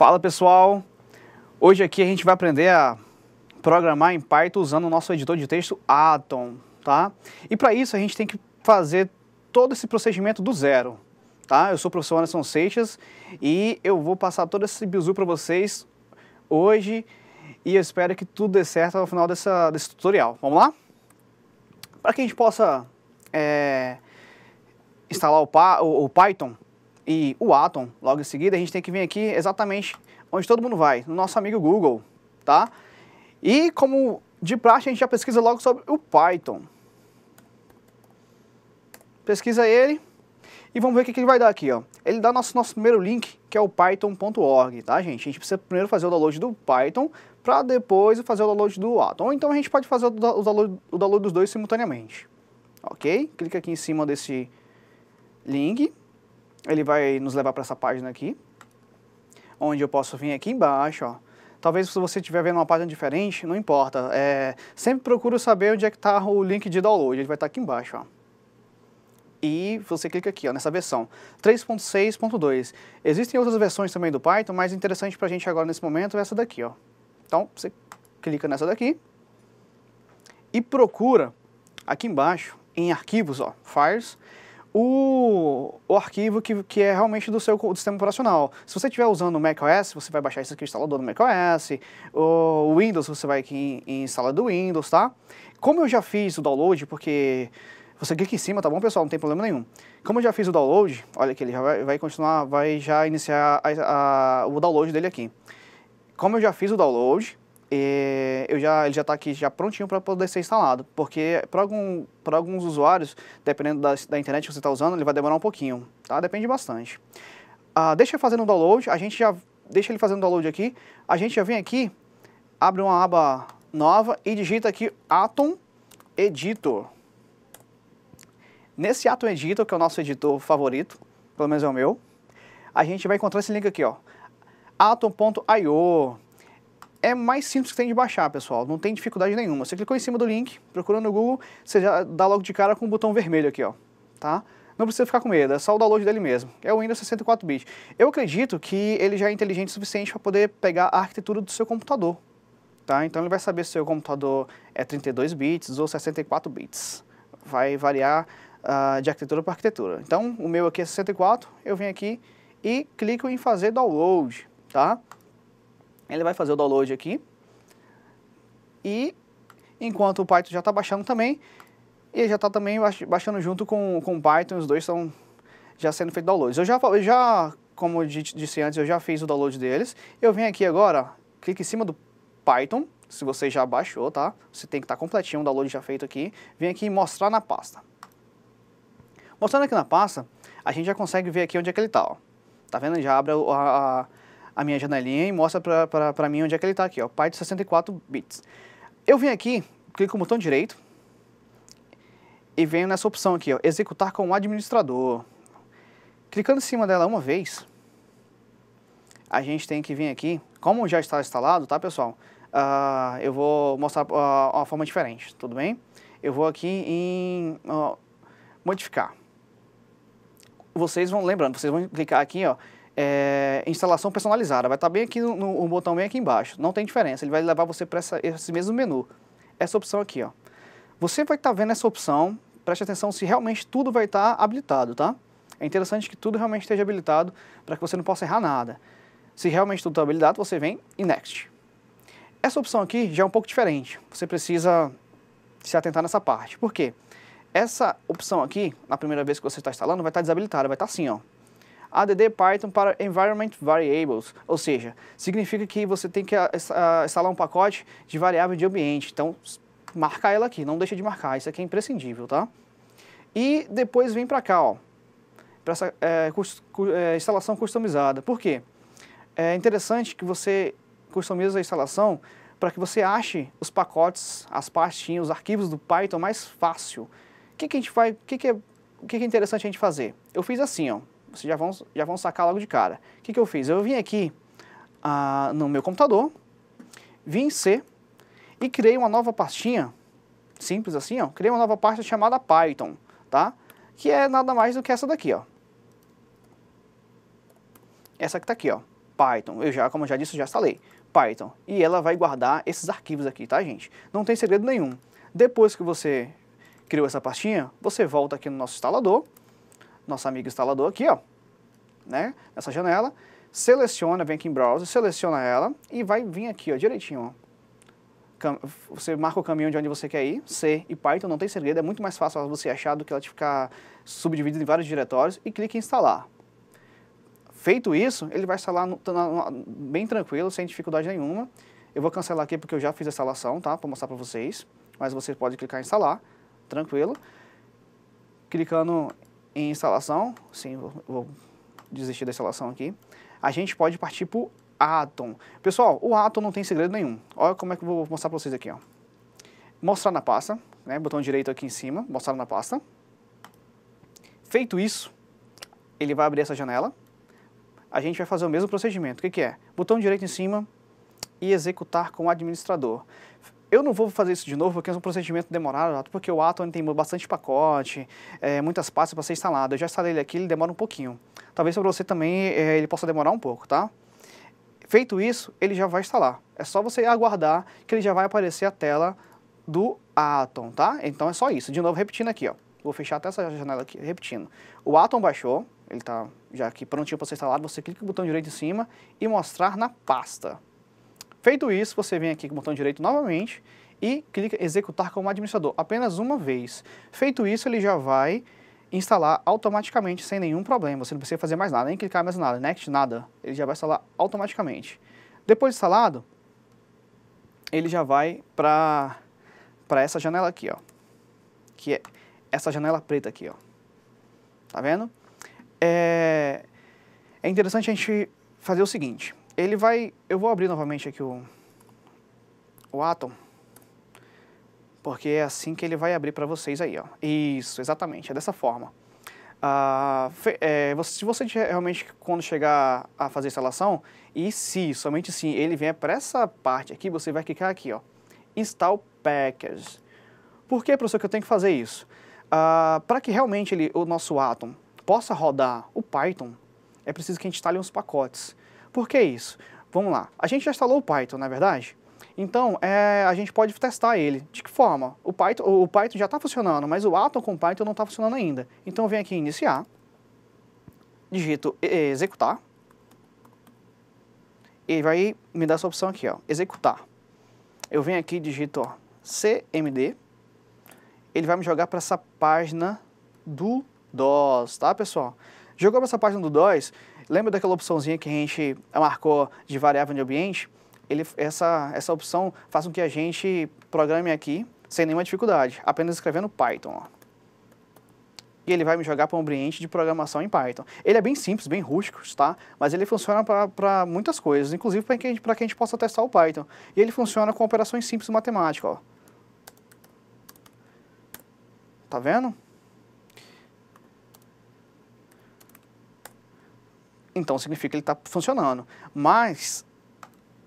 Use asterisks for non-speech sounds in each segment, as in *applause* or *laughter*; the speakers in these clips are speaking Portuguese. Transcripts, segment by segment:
Fala pessoal, hoje aqui a gente vai aprender a programar em Python usando o nosso editor de texto Atom, tá? E para isso a gente tem que fazer todo esse procedimento do zero, tá? Eu sou o professor Anderson Seixas e eu vou passar todo esse bizu para vocês hoje e eu espero que tudo dê certo ao final dessa, desse tutorial. Vamos lá? Para que a gente possa é, instalar o, o, o Python, e o Atom logo em seguida, a gente tem que vir aqui exatamente onde todo mundo vai, no nosso amigo Google, tá? E como de praxe, a gente já pesquisa logo sobre o Python. Pesquisa ele e vamos ver o que, ele vai dar aqui, ó. Ele dá nosso, nosso primeiro link, que é o python.org, tá, gente? A gente precisa primeiro fazer o download do Python para depois fazer o download do Atom. Ou então a gente pode fazer o download, o download dos dois simultaneamente, ok? Clica aqui em cima desse link ele vai nos levar para essa página aqui, onde eu posso vir aqui embaixo, ó. Talvez se você estiver vendo uma página diferente, não importa. É, sempre procuro saber onde é que está o link de download, ele vai estar tá aqui embaixo, ó. E você clica aqui, ó, nessa versão, 3.6.2. Existem outras versões também do Python, mas interessante para a gente agora nesse momento é essa daqui, ó. Então, você clica nessa daqui e procura aqui embaixo em arquivos, ó, files, o, o arquivo que, que é realmente do seu do sistema operacional. Se você estiver usando o macOS, você vai baixar esse aqui instalador do macOS, o Windows, você vai aqui em, em instalar do Windows, tá? Como eu já fiz o download, porque você clica em cima, tá bom, pessoal? Não tem problema nenhum. Como eu já fiz o download, olha que ele já vai, vai, continuar, vai já iniciar a, a, o download dele aqui. Como eu já fiz o download, e eu já, ele já está aqui já prontinho para poder ser instalado, porque para algum, alguns usuários, dependendo da, da internet que você está usando, ele vai demorar um pouquinho, tá? Depende bastante. Ah, deixa ele fazendo o download, a gente já deixa ele fazendo o download aqui, a gente já vem aqui, abre uma aba nova e digita aqui Atom Editor. Nesse Atom Editor, que é o nosso editor favorito, pelo menos é o meu, a gente vai encontrar esse link aqui, ó, atom.io é mais simples que tem de baixar, pessoal. Não tem dificuldade nenhuma. Você clicou em cima do link, procurando no Google, você já dá logo de cara com o botão vermelho aqui, ó. Tá? Não precisa ficar com medo, é só o download dele mesmo. É o Windows 64 bit. Eu acredito que ele já é inteligente o suficiente para poder pegar a arquitetura do seu computador. Tá? Então ele vai saber se o seu computador é 32 bits ou 64 bits. Vai variar uh, de arquitetura para arquitetura. Então o meu aqui é 64, eu venho aqui e clico em fazer download, tá? Ele vai fazer o download aqui. E enquanto o Python já está baixando também, ele já está também baixando junto com, com o Python, os dois estão já sendo feitos downloads. Eu já, eu já, como eu disse antes, eu já fiz o download deles. Eu venho aqui agora, clique em cima do Python, se você já baixou, tá? Você tem que estar tá completinho, o download já feito aqui. Vem aqui mostrar na pasta. Mostrando aqui na pasta, a gente já consegue ver aqui onde é que ele está, Tá vendo? Já abre a, a, a minha janelinha e mostra para mim onde é que ele está aqui, ó, parte de 64 bits. Eu vim aqui, clico no botão direito e venho nessa opção aqui, ó, executar como administrador. Clicando em cima dela uma vez, a gente tem que vir aqui, como já está instalado, tá pessoal? Uh, eu vou mostrar uh, uma forma diferente, tudo bem? Eu vou aqui em uh, modificar. Vocês vão, lembrando, vocês vão clicar aqui, ó, é, instalação personalizada. Vai estar tá bem aqui no, no, botão bem aqui embaixo. Não tem diferença. Ele vai levar você para esse mesmo menu. Essa opção aqui, ó. Você vai estar tá vendo essa opção. Preste atenção se realmente tudo vai estar tá habilitado, tá? É interessante que tudo realmente esteja habilitado para que você não possa errar nada. Se realmente tudo está habilitado, você vem em Next. Essa opção aqui já é um pouco diferente. Você precisa se atentar nessa parte. Por quê? Essa opção aqui, na primeira vez que você está instalando, vai estar desabilitada, vai estar assim, ó. ADD Python para Environment Variables, ou seja, significa que você tem que ah, ah, instalar um pacote de variável de ambiente. Então, marcar ela aqui, não deixa de marcar, isso aqui é imprescindível, tá? E depois vem para cá, ó, para essa é, cust é, instalação customizada. Por quê? É interessante que você customize a instalação para que você ache os pacotes, as pastinhas, os arquivos do Python mais fácil. O que, que a gente vai, o que, que, é, que, que é interessante a gente fazer? Eu fiz assim, ó vocês já vão, já vão sacar logo de cara. O que, que eu fiz? Eu vim aqui ah, no meu computador, vim em C e criei uma nova pastinha, simples assim, ó, criei uma nova pasta chamada Python, tá? Que é nada mais do que essa daqui, ó. Essa que tá aqui, ó, Python. Eu já, como eu já disse, já instalei Python. E ela vai guardar esses arquivos aqui, tá, gente? Não tem segredo nenhum. Depois que você criou essa pastinha, você volta aqui no nosso instalador nosso amigo instalador aqui, ó, né, nessa janela, seleciona, vem aqui em Browser, seleciona ela e vai vir aqui, ó, direitinho, ó. Você marca o caminho de onde você quer ir, C e Python, não tem segredo, é muito mais fácil você achar do que ela te ficar subdividida em vários diretórios e clica em instalar. Feito isso, ele vai instalar no, no, tá no, bem tranquilo, sem dificuldade nenhuma. Eu vou cancelar aqui porque eu já fiz a instalação, tá? Para mostrar para vocês. Mas você pode clicar em instalar, tranquilo. Clicando em instalação, sim, vou, vou desistir da instalação aqui, a gente pode partir para o Atom. Pessoal, o Atom não tem segredo nenhum. Olha como é que eu vou mostrar para vocês aqui. Ó. Mostrar na pasta, né, botão direito aqui em cima, mostrar na pasta. Feito isso, ele vai abrir essa janela. A gente vai fazer o mesmo procedimento. O que, que é? Botão direito em cima e executar com o administrador. Eu não vou fazer isso de novo porque é um procedimento demorado, porque o Atom tem bastante pacote, é, muitas partes para ser instalado. Eu já instalei ele aqui, ele demora um pouquinho. Talvez para você também é, ele possa demorar um pouco, tá? Feito isso, ele já vai instalar. É só você aguardar que ele já vai aparecer a tela do Atom, tá? Então é só isso. De novo, repetindo aqui, ó. Vou fechar até essa janela aqui, repetindo. O Atom baixou, ele está já aqui prontinho para ser instalado. Você clica no botão direito em cima e mostrar na pasta. Feito isso, você vem aqui com o botão direito novamente e clica executar como administrador apenas uma vez. Feito isso, ele já vai instalar automaticamente sem nenhum problema. Você não precisa fazer mais nada, nem clicar mais nada, next, nada. Ele já vai instalar automaticamente. Depois instalado, ele já vai para para essa janela aqui, ó. Que é essa janela preta aqui, ó. Tá vendo? É, é interessante a gente fazer o seguinte ele vai... Eu vou abrir novamente aqui o, o Atom, porque é assim que ele vai abrir para vocês aí, ó. Isso, exatamente, é dessa forma. Ah, é, se você realmente, quando chegar a fazer a instalação, e se, somente se ele vier para essa parte aqui, você vai clicar aqui, ó, Install Package. Por que, professor, que eu tenho que fazer isso? Ah, para que realmente ele, o nosso Atom possa rodar o Python, é preciso que a gente instale uns pacotes. Por que isso? Vamos lá. A gente já instalou o Python, na é verdade? Então, é, a gente pode testar ele. De que forma? O Python, o Python já está funcionando, mas o Atom com Python não está funcionando ainda. Então, eu venho aqui em Iniciar, digito Executar, e vai me dar essa opção aqui, ó, Executar. Eu venho aqui e digito ó, CMD, ele vai me jogar para essa página do DOS, tá, pessoal? Jogou para essa página do DOS, Lembra daquela opçãozinha que a gente marcou de variável de ambiente? Ele, essa, essa opção faz com que a gente programe aqui sem nenhuma dificuldade, apenas escrevendo Python. Ó. E ele vai me jogar para um ambiente de programação em Python. Ele é bem simples, bem rústico, tá? Mas ele funciona para muitas coisas, inclusive para que, que, a gente possa testar o Python. E ele funciona com operações simples matemáticas, Tá vendo? então significa que ele está funcionando. Mas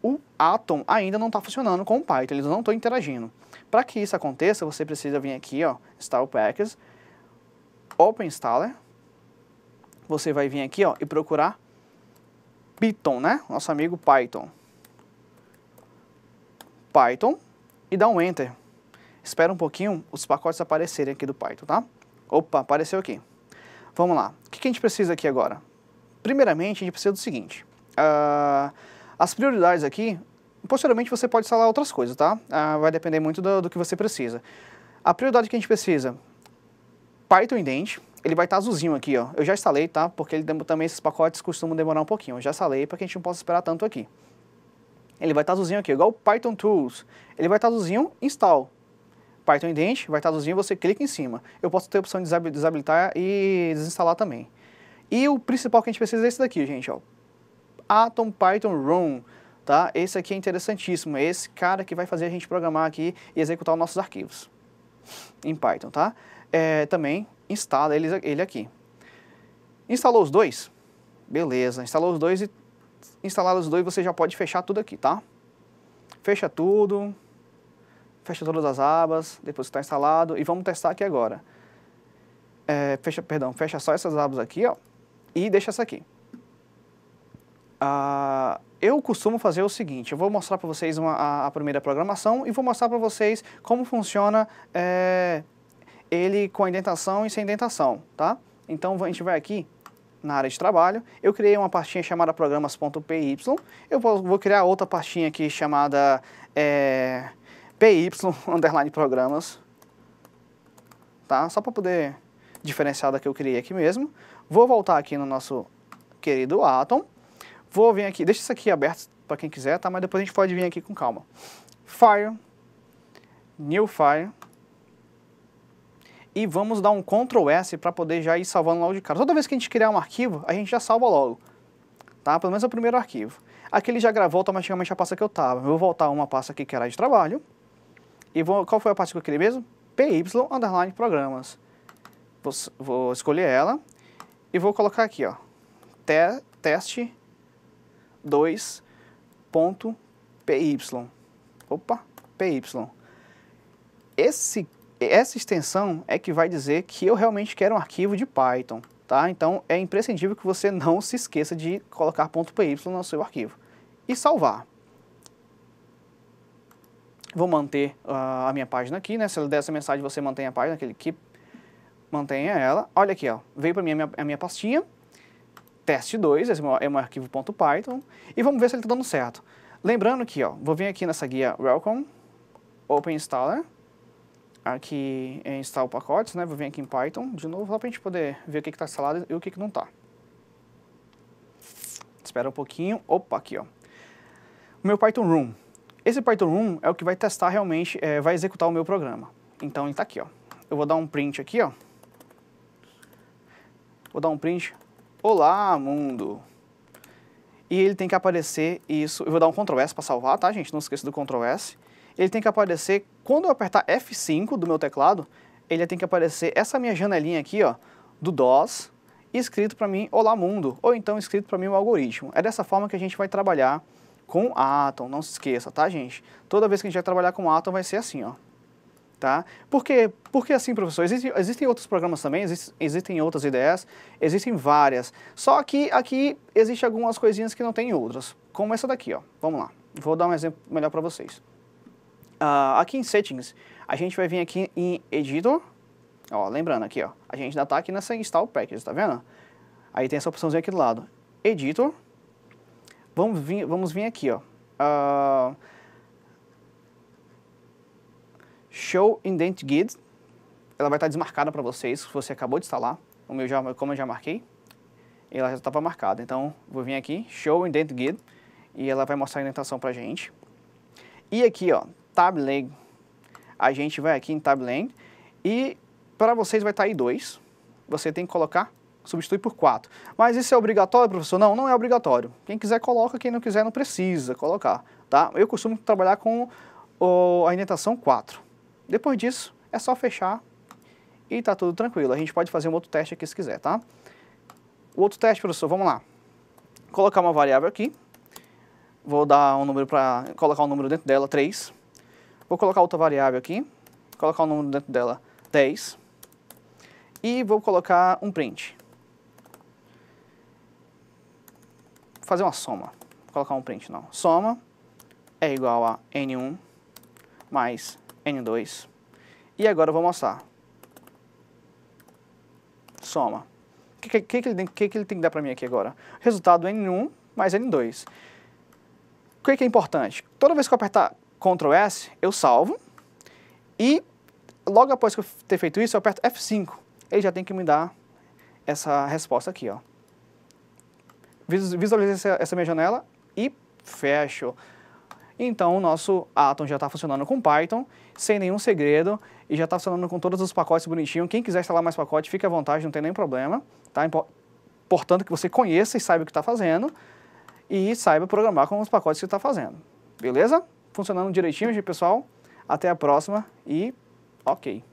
o Atom ainda não está funcionando com o Python, eles não estão interagindo. Para que isso aconteça, você precisa vir aqui, ó, Install Packages, Open Installer, você vai vir aqui ó, e procurar Python, né? Nosso amigo Python. Python e dá um Enter. Espera um pouquinho os pacotes aparecerem aqui do Python, tá? Opa, apareceu aqui. Vamos lá. O que a gente precisa aqui agora? Primeiramente, a gente precisa do seguinte. Uh, as prioridades aqui, posteriormente você pode instalar outras coisas, tá? Uh, vai depender muito do, do, que você precisa. A prioridade que a gente precisa, Python Indent, ele vai estar tá azulzinho aqui, ó. Eu já instalei, tá? Porque ele também esses pacotes costumam demorar um pouquinho. Eu já instalei para que a gente não possa esperar tanto aqui. Ele vai estar tá azulzinho aqui, igual o Python Tools. Ele vai estar tá azulzinho, install. Python Indent vai estar azulzinho, você clica em cima. Eu posso ter a opção de desabilitar e desinstalar também. E o principal que a gente precisa é esse daqui, gente, ó. Atom Python Run, tá? Esse aqui é interessantíssimo, é esse cara que vai fazer a gente programar aqui e executar os nossos arquivos em Python, tá? É, também instala ele, ele aqui. Instalou os dois? Beleza, instalou os dois e instalar os dois você já pode fechar tudo aqui, tá? Fecha tudo, fecha todas as abas, depois que está instalado, e vamos testar aqui agora. É, fecha, perdão, fecha só essas abas aqui, ó e deixa essa aqui. Ah, eu costumo fazer o seguinte, eu vou mostrar para vocês uma, a, a, primeira programação e vou mostrar para vocês como funciona é, ele com a indentação e sem indentação, tá? Então a gente vai aqui na área de trabalho, eu criei uma pastinha chamada programas.py, eu vou, vou, criar outra pastinha aqui chamada é, eh, py, *laughs* underline programas, tá? Só para poder diferenciar da que eu criei aqui mesmo. Vou voltar aqui no nosso querido Atom. Vou vir aqui, deixa isso aqui aberto para quem quiser, tá? Mas depois a gente pode vir aqui com calma. Fire, New File. E vamos dar um Ctrl S para poder já ir salvando logo de cara. Toda vez que a gente criar um arquivo, a gente já salva logo, tá? Pelo menos é o primeiro arquivo. Aqui ele já gravou automaticamente a pasta que eu estava. Eu vou voltar uma pasta aqui que era de trabalho. E vou, qual foi a pasta que eu criei mesmo? PY underline programas. Vou, vou escolher ela e vou colocar aqui, ó, te teste 2.py. Opa, py. Esse, essa extensão é que vai dizer que eu realmente quero um arquivo de Python, tá? Então é imprescindível que você não se esqueça de colocar .py no seu arquivo e salvar. Vou manter uh, a minha página aqui, né? Se eu der essa mensagem, você mantém a página, aquele keep mantenha ela. Olha aqui, ó, veio para mim a minha, a minha pastinha, teste 2, esse é um é arquivo .python, e vamos ver se ele está dando certo. Lembrando que, ó, vou vir aqui nessa guia Welcome, Open Installer, aqui em Install Pacotes, né, vou vir aqui em Python, de novo, só para a gente poder ver o que está instalado e o que, que não está. Espera um pouquinho, opa, aqui, ó. O meu Python Room. Esse Python Room é o que vai testar realmente, é, vai executar o meu programa. Então ele está aqui, ó. Eu vou dar um print aqui, ó, vou dar um print, olá mundo. E ele tem que aparecer isso, eu vou dar um Ctrl S para salvar, tá gente? Não esqueça do Ctrl S. Ele tem que aparecer, quando eu apertar F5 do meu teclado, ele tem que aparecer essa minha janelinha aqui, ó, do DOS, escrito para mim Olá Mundo, ou então escrito para mim o algoritmo. É dessa forma que a gente vai trabalhar com Atom, não se esqueça, tá gente? Toda vez que a gente vai trabalhar com Atom vai ser assim, ó. Tá? Porque, porque assim, professor, existe, existem outros programas também, existe, existem outras ideias, existem várias. Só que aqui existem algumas coisinhas que não tem em outras, como essa daqui. Ó. Vamos lá, vou dar um exemplo melhor para vocês. Uh, aqui em Settings, a gente vai vir aqui em Editor. Ó, lembrando aqui, ó, a gente ainda está aqui nessa Install Package, tá vendo? Aí tem essa opçãozinha aqui do lado. Editor. Vamos vir, vamos vir aqui, ó. Uh, Show Indent Guide, ela vai estar desmarcada para vocês, se você acabou de instalar, como eu já, como eu já marquei, ela já estava marcada. Então, vou vir aqui, Show Indent Guide, e ela vai mostrar a indentação para a gente. E aqui, ó, Tab Lane, a gente vai aqui em Tab Lane, e para vocês vai estar tá aí 2 você tem que colocar substitui por 4. Mas isso é obrigatório, professor? Não, não é obrigatório. Quem quiser coloca, quem não quiser não precisa colocar, tá? Eu costumo trabalhar com o, a indentação 4. Depois disso, é só fechar e está tudo tranquilo. A gente pode fazer um outro teste aqui se quiser, tá? O outro teste, professor, vamos lá. Colocar uma variável aqui. Vou dar um número para colocar um número dentro dela, 3. Vou colocar outra variável aqui. Colocar um número dentro dela, 10. E vou colocar um print. Fazer uma soma. Vou colocar um print, não. Soma é igual a n1 mais N2. E agora eu vou mostrar. Soma. O que, que, que, ele, que, que ele tem que dar para mim aqui agora? Resultado N1 mais N2. O que, que é importante? Toda vez que eu apertar Ctrl S, eu salvo. E logo após que eu ter feito isso, eu aperto F5. Ele já tem que me dar essa resposta aqui, ó. Visualizei essa, essa minha janela e fecho então o nosso Atom já está funcionando com Python, sem nenhum segredo, e já está funcionando com todos os pacotes bonitinho. Quem quiser instalar mais pacote, fique à vontade, não tem nenhum problema. Tá? que você conheça e saiba o que está fazendo, e saiba programar com os pacotes que está fazendo. Beleza? Funcionando direitinho, gente, pessoal. Até a próxima e ok.